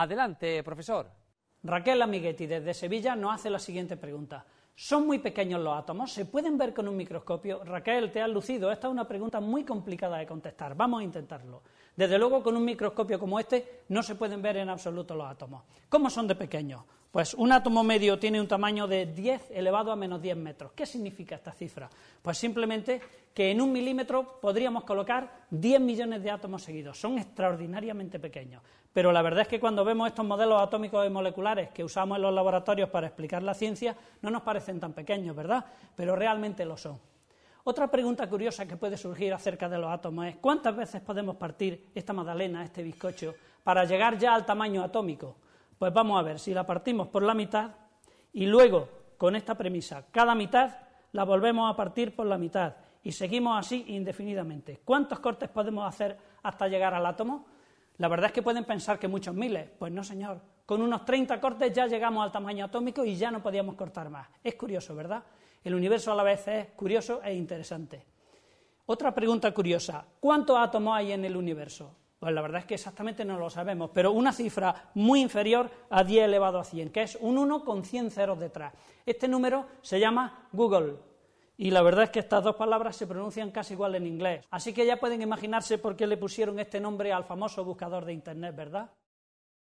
Adelante, profesor. Raquel Amiguetti, desde Sevilla, nos hace la siguiente pregunta. ¿Son muy pequeños los átomos? ¿Se pueden ver con un microscopio? Raquel, te has lucido. Esta es una pregunta muy complicada de contestar. Vamos a intentarlo. Desde luego, con un microscopio como este no se pueden ver en absoluto los átomos. ¿Cómo son de pequeños? Pues un átomo medio tiene un tamaño de 10 elevado a menos 10 metros. ¿Qué significa esta cifra? Pues simplemente que en un milímetro podríamos colocar 10 millones de átomos seguidos. Son extraordinariamente pequeños. Pero la verdad es que cuando vemos estos modelos atómicos y moleculares que usamos en los laboratorios para explicar la ciencia, no nos parecen tan pequeños, ¿verdad? Pero realmente lo son. Otra pregunta curiosa que puede surgir acerca de los átomos es ¿cuántas veces podemos partir esta magdalena, este bizcocho, para llegar ya al tamaño atómico? Pues vamos a ver, si la partimos por la mitad y luego, con esta premisa, cada mitad la volvemos a partir por la mitad y seguimos así indefinidamente. ¿Cuántos cortes podemos hacer hasta llegar al átomo? La verdad es que pueden pensar que muchos miles. Pues no, señor. Con unos 30 cortes ya llegamos al tamaño atómico y ya no podíamos cortar más. Es curioso, ¿verdad? El universo a la vez es curioso e interesante. Otra pregunta curiosa. ¿Cuántos átomos hay en el universo? Pues la verdad es que exactamente no lo sabemos, pero una cifra muy inferior a 10 elevado a 100, que es un 1 con 100 ceros detrás. Este número se llama Google. Y la verdad es que estas dos palabras se pronuncian casi igual en inglés. Así que ya pueden imaginarse por qué le pusieron este nombre al famoso buscador de Internet, ¿verdad?